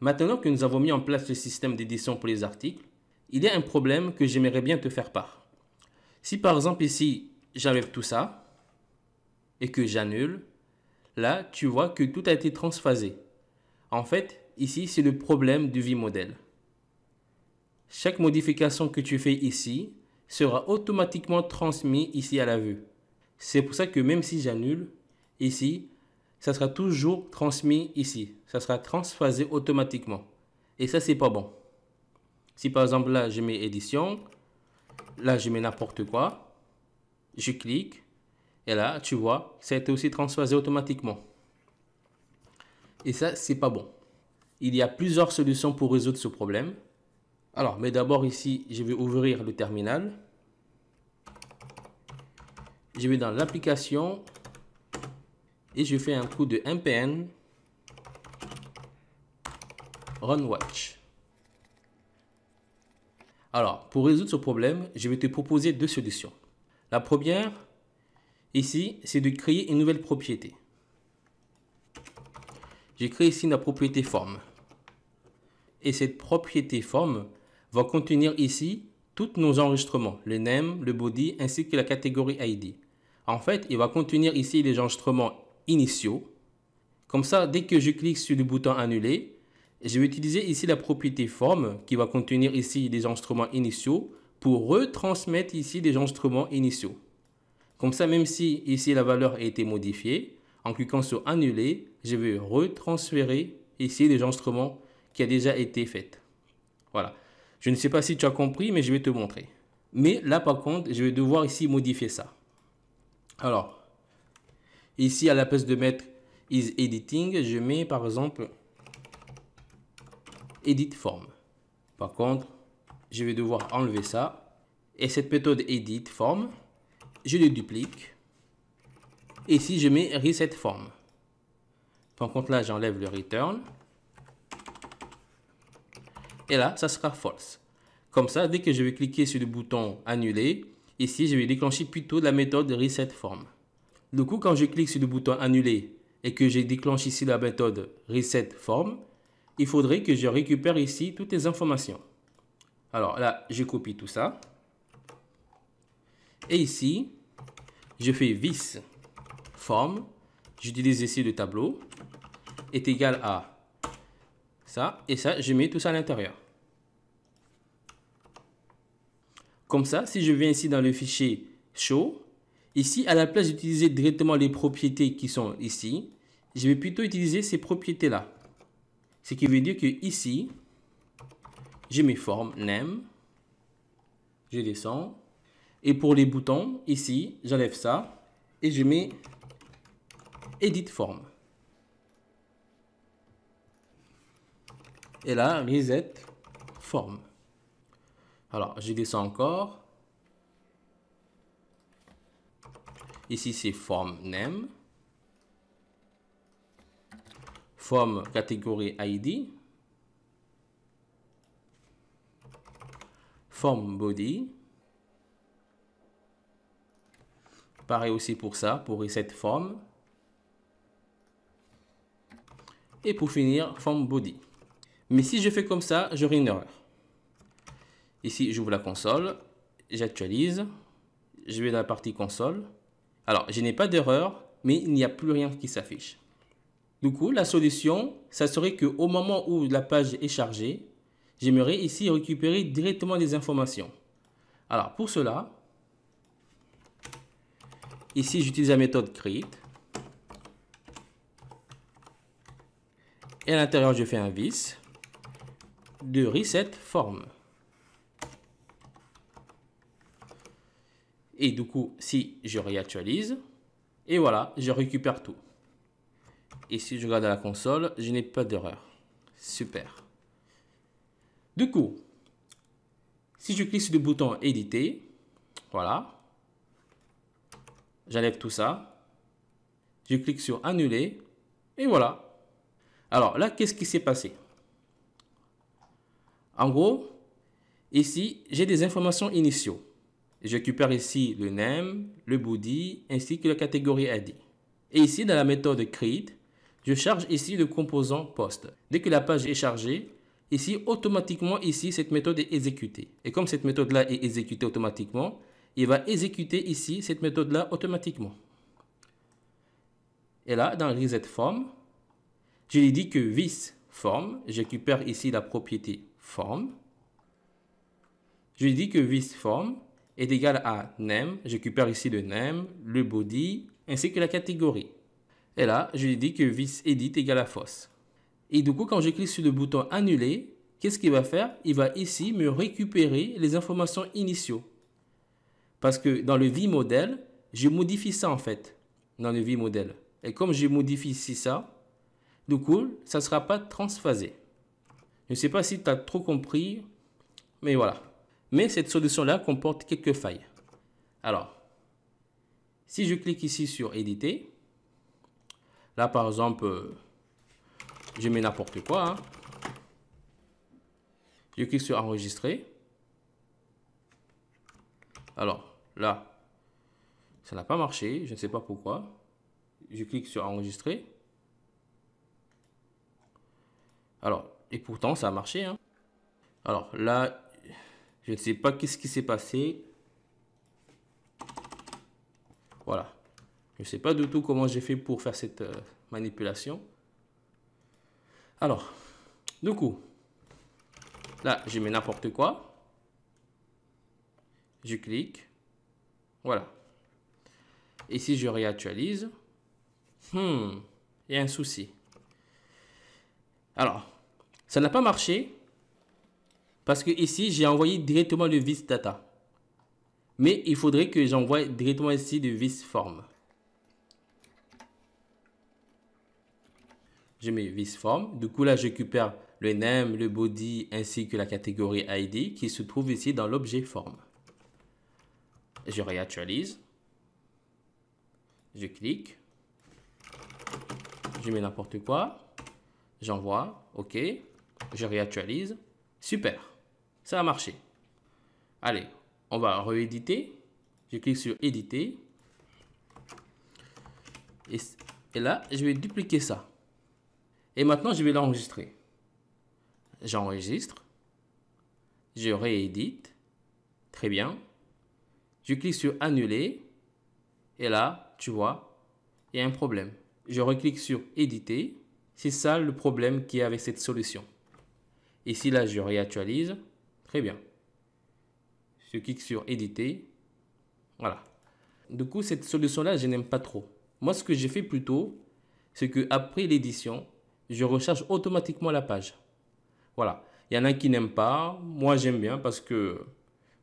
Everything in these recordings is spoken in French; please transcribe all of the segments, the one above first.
Maintenant que nous avons mis en place le système d'édition pour les articles, il y a un problème que j'aimerais bien te faire part. Si par exemple ici, j'enlève tout ça et que j'annule, là, tu vois que tout a été transphasé. En fait, ici, c'est le problème du vie modèle. Chaque modification que tu fais ici sera automatiquement transmise ici à la vue. C'est pour ça que même si j'annule, ici, ça sera toujours transmis ici. Ça sera transphasé automatiquement. Et ça, c'est pas bon. Si par exemple, là, je mets édition, là, je mets n'importe quoi, je clique, et là, tu vois, ça a été aussi transphasé automatiquement. Et ça, c'est pas bon. Il y a plusieurs solutions pour résoudre ce problème. Alors, mais d'abord ici, je vais ouvrir le terminal. Je vais dans l'application et je fais un coup de mpn runwatch ». run watch. Alors, pour résoudre ce problème, je vais te proposer deux solutions. La première, ici, c'est de créer une nouvelle propriété. J'ai créé ici la propriété form ». Et cette propriété form » va contenir ici tous nos enregistrements, le name, le body, ainsi que la catégorie ID. En fait, il va contenir ici les enregistrements initiaux. Comme ça, dès que je clique sur le bouton annuler, je vais utiliser ici la propriété forme qui va contenir ici des instruments initiaux pour retransmettre ici des instruments initiaux. Comme ça, même si ici la valeur a été modifiée, en cliquant sur annuler, je vais retransférer ici les instruments qui a déjà été faits. Voilà. Je ne sais pas si tu as compris, mais je vais te montrer. Mais là, par contre, je vais devoir ici modifier ça. Alors, Ici, à la place de mettre isEditing », je mets par exemple editForm ». Par contre, je vais devoir enlever ça. Et cette méthode editForm », je le duplique. Ici, je mets resetForm ». Par contre, là, j'enlève le return. Et là, ça sera false. Comme ça, dès que je vais cliquer sur le bouton annuler, ici, je vais déclencher plutôt la méthode resetForm ». Du coup, quand je clique sur le bouton annuler et que je déclenche ici la méthode reset form, il faudrait que je récupère ici toutes les informations. Alors là, je copie tout ça. Et ici, je fais vis form. J'utilise ici le tableau est égal à ça et ça, je mets tout ça à l'intérieur. Comme ça, si je viens ici dans le fichier show, Ici, à la place d'utiliser directement les propriétés qui sont ici, je vais plutôt utiliser ces propriétés-là. Ce qui veut dire que ici, j'ai mes formes name, je descends, et pour les boutons, ici, j'enlève ça, et je mets edit form. Et là, reset form. Alors, je descends encore. Ici, c'est form name. Form catégorie ID. Form body. Pareil aussi pour ça, pour reset form Et pour finir, form body. Mais si je fais comme ça, j'aurai une erreur. Ici, j'ouvre la console, j'actualise, je vais dans la partie console, alors, je n'ai pas d'erreur, mais il n'y a plus rien qui s'affiche. Du coup, la solution, ça serait qu'au moment où la page est chargée, j'aimerais ici récupérer directement les informations. Alors, pour cela, ici, j'utilise la méthode create. Et à l'intérieur, je fais un vis de reset form. Et du coup, si je réactualise, et voilà, je récupère tout. Et si je regarde à la console, je n'ai pas d'erreur. Super. Du coup, si je clique sur le bouton éditer, voilà, j'enlève tout ça, je clique sur annuler, et voilà. Alors là, qu'est-ce qui s'est passé En gros, ici, j'ai des informations initiaux. Je récupère ici le name, le body ainsi que la catégorie ID. Et ici, dans la méthode create, je charge ici le composant post. Dès que la page est chargée, ici, automatiquement, ici, cette méthode est exécutée. Et comme cette méthode-là est exécutée automatiquement, il va exécuter ici cette méthode-là automatiquement. Et là, dans reset form, je lui dis que vis form, je ici la propriété form. Je lui dis que vis form, est égal à name, je récupère ici le name, le body, ainsi que la catégorie. Et là, je lui dis que vis edit égale à false. Et du coup, quand je clique sur le bouton annuler, qu'est-ce qu'il va faire Il va ici me récupérer les informations initiaux. Parce que dans le vModel, je modifie ça en fait, dans le vModel. Et comme je modifie ici ça, du coup, ça ne sera pas transphasé. Je ne sais pas si tu as trop compris, mais voilà. Mais cette solution-là comporte quelques failles. Alors, si je clique ici sur éditer, là par exemple, euh, je mets n'importe quoi. Hein. Je clique sur enregistrer. Alors là, ça n'a pas marché, je ne sais pas pourquoi. Je clique sur enregistrer. Alors, et pourtant ça a marché. Hein. Alors là, je ne sais pas qu'est-ce qui s'est passé. Voilà. Je ne sais pas du tout comment j'ai fait pour faire cette euh, manipulation. Alors, du coup, là, je mets n'importe quoi. Je clique. Voilà. Et si je réactualise, hmm, il y a un souci. Alors, ça n'a pas marché parce que ici, j'ai envoyé directement le vis data. Mais il faudrait que j'envoie directement ici le vis form. Je mets vis form. Du coup, là, je récupère le name, le body, ainsi que la catégorie ID qui se trouve ici dans l'objet form. Je réactualise. Je clique. Je mets n'importe quoi. J'envoie. OK. Je réactualise. Super. Ça a marché. Allez, on va rééditer. Je clique sur éditer. Et, là, je vais dupliquer ça. Et maintenant, je vais l'enregistrer. J'enregistre. Je réédite. Très bien. Je clique sur annuler. Et là, tu vois, il y a un problème. Je reclique sur éditer. C'est ça le problème qui avait avec cette solution. Ici, là, je réactualise. Très bien. Je clique sur éditer. Voilà. Du coup, cette solution-là, je n'aime pas trop. Moi, ce que j'ai fait plutôt, c'est que après l'édition, je recharge automatiquement la page. Voilà. Il y en a qui n'aiment pas. Moi, j'aime bien parce que,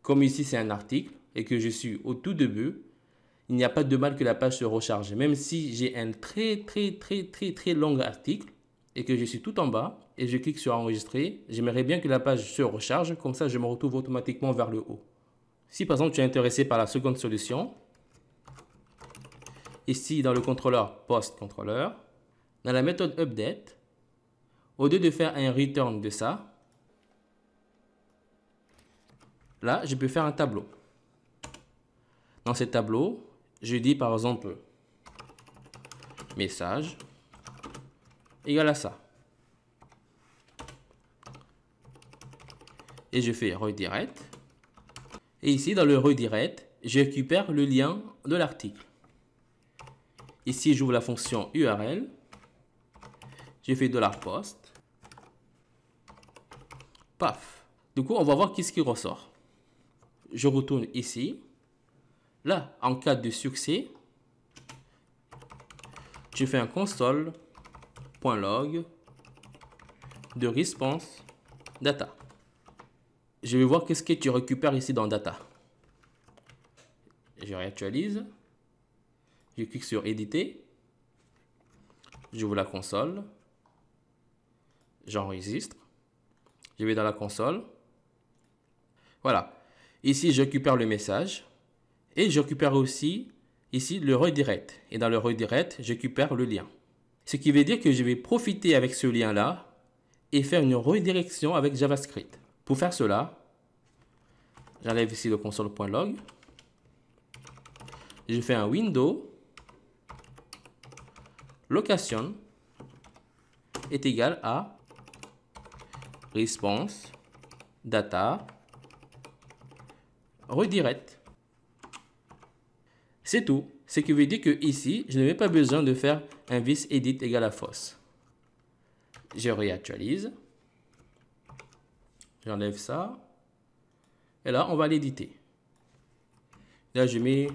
comme ici, c'est un article et que je suis au tout début, il n'y a pas de mal que la page se recharge. Même si j'ai un très, très, très, très, très long article, et que je suis tout en bas et je clique sur enregistrer, j'aimerais bien que la page se recharge, comme ça je me retrouve automatiquement vers le haut. Si par exemple tu es intéressé par la seconde solution, ici dans le contrôleur post contrôleur, dans la méthode update, au lieu de faire un return de ça, là je peux faire un tableau. Dans ce tableau, je dis par exemple message égal à ça. Et je fais redirect. Et ici, dans le redirect, je récupère le lien de l'article. Ici, j'ouvre la fonction URL. Je fais $post. Paf. Du coup, on va voir qu'est-ce qui ressort. Je retourne ici. Là, en cas de succès, je fais un console. .log de response data. Je vais voir qu'est-ce que tu récupères ici dans data. Je réactualise. Je clique sur éditer. J'ouvre la console. J'enregistre. Je vais dans la console. Voilà. Ici, je récupère le message. Et je récupère aussi ici le redirect. Et dans le redirect, je récupère le lien. Ce qui veut dire que je vais profiter avec ce lien-là et faire une redirection avec JavaScript. Pour faire cela, j'enlève ici le console.log. Je fais un window location est égal à response data redirect. C'est tout. Ce qui veut dire que ici, je n'avais pas besoin de faire un vis edit égal à false. Je réactualise. J'enlève ça. Et là, on va l'éditer. Là, je mets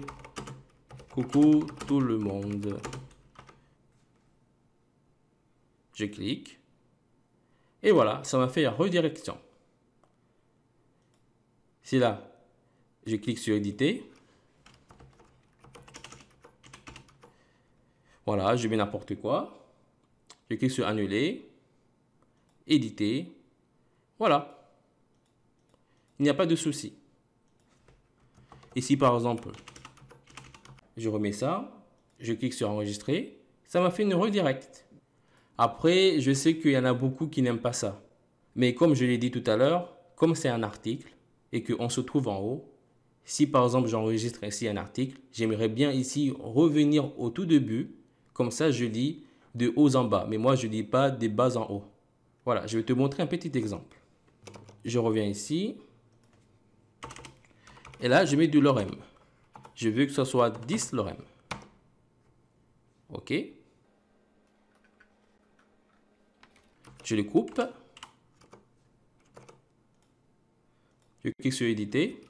coucou tout le monde. Je clique. Et voilà, ça m'a fait la redirection. Si là, je clique sur éditer, Voilà, je mets n'importe quoi. Je clique sur annuler, éditer. Voilà. Il n'y a pas de souci. Ici, par exemple, je remets ça. Je clique sur enregistrer. Ça m'a fait une redirect. Après, je sais qu'il y en a beaucoup qui n'aiment pas ça. Mais comme je l'ai dit tout à l'heure, comme c'est un article et qu'on se trouve en haut, si par exemple j'enregistre ici un article, j'aimerais bien ici revenir au tout début comme ça, je lis de haut en bas. Mais moi, je ne lis pas des bas en haut. Voilà, je vais te montrer un petit exemple. Je reviens ici. Et là, je mets du lorem. Je veux que ce soit 10 lorem. OK. Je le coupe. Je clique sur éditer.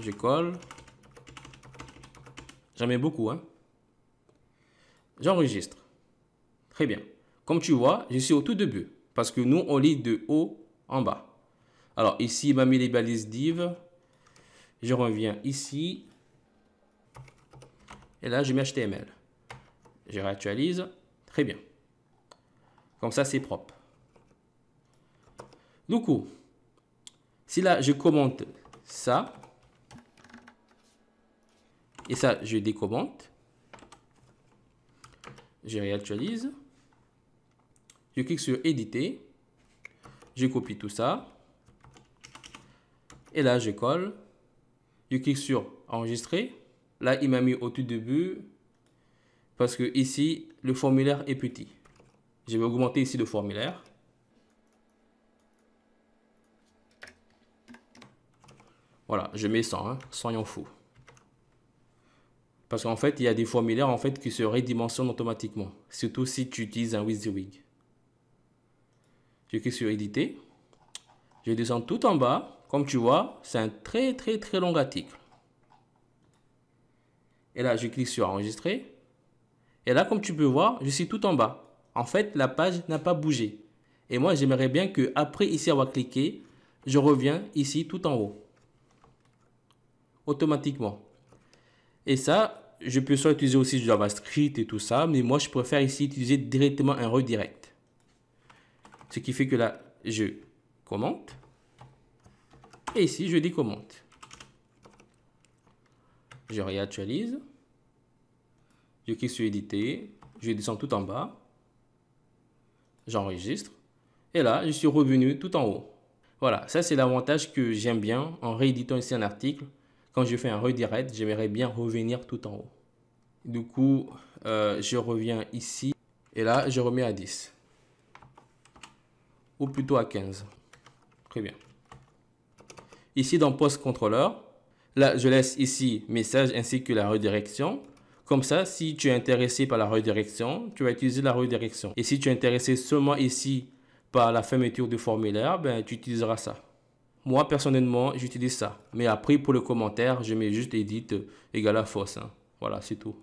Je colle. J'en mets beaucoup, hein. J'enregistre. Très bien. Comme tu vois, je suis au tout début. Parce que nous, on lit de haut en bas. Alors ici, il m'a mis les balises div. Je reviens ici. Et là, je mets HTML. Je réactualise. Très bien. Comme ça, c'est propre. Du coup, si là, je commente ça, et ça, je décommente, je réactualise. Je clique sur éditer. Je copie tout ça. Et là, je colle. Je clique sur enregistrer. Là, il m'a mis au tout début parce que ici, le formulaire est petit. Je vais augmenter ici le formulaire. Voilà, je mets 100, hein, soyons fous. Parce qu'en fait, il y a des formulaires en fait, qui se redimensionnent automatiquement, surtout si tu utilises un WYSIWYG. Je clique sur éditer. Je descends tout en bas. Comme tu vois, c'est un très très très long article. Et là, je clique sur enregistrer. Et là, comme tu peux voir, je suis tout en bas. En fait, la page n'a pas bougé. Et moi, j'aimerais bien que après ici avoir cliqué, je reviens ici tout en haut. Automatiquement. Et ça, je peux soit utiliser aussi JavaScript et tout ça, mais moi, je préfère ici utiliser directement un redirect. Ce qui fait que là, je commente. Et ici, je dis commente. Je réactualise. Je clique sur éditer. Je descends tout en bas. J'enregistre. Et là, je suis revenu tout en haut. Voilà, ça c'est l'avantage que j'aime bien en rééditant ici un article quand je fais un redirect, j'aimerais bien revenir tout en haut. Du coup, euh, je reviens ici et là, je remets à 10. Ou plutôt à 15. Très bien. Ici, dans Post Controller, là, je laisse ici message ainsi que la redirection. Comme ça, si tu es intéressé par la redirection, tu vas utiliser la redirection. Et si tu es intéressé seulement ici par la fermeture du formulaire, ben, tu utiliseras ça. Moi, personnellement, j'utilise ça. Mais après, pour le commentaire, je mets juste edit euh, égale à fausse. Hein. Voilà, c'est tout.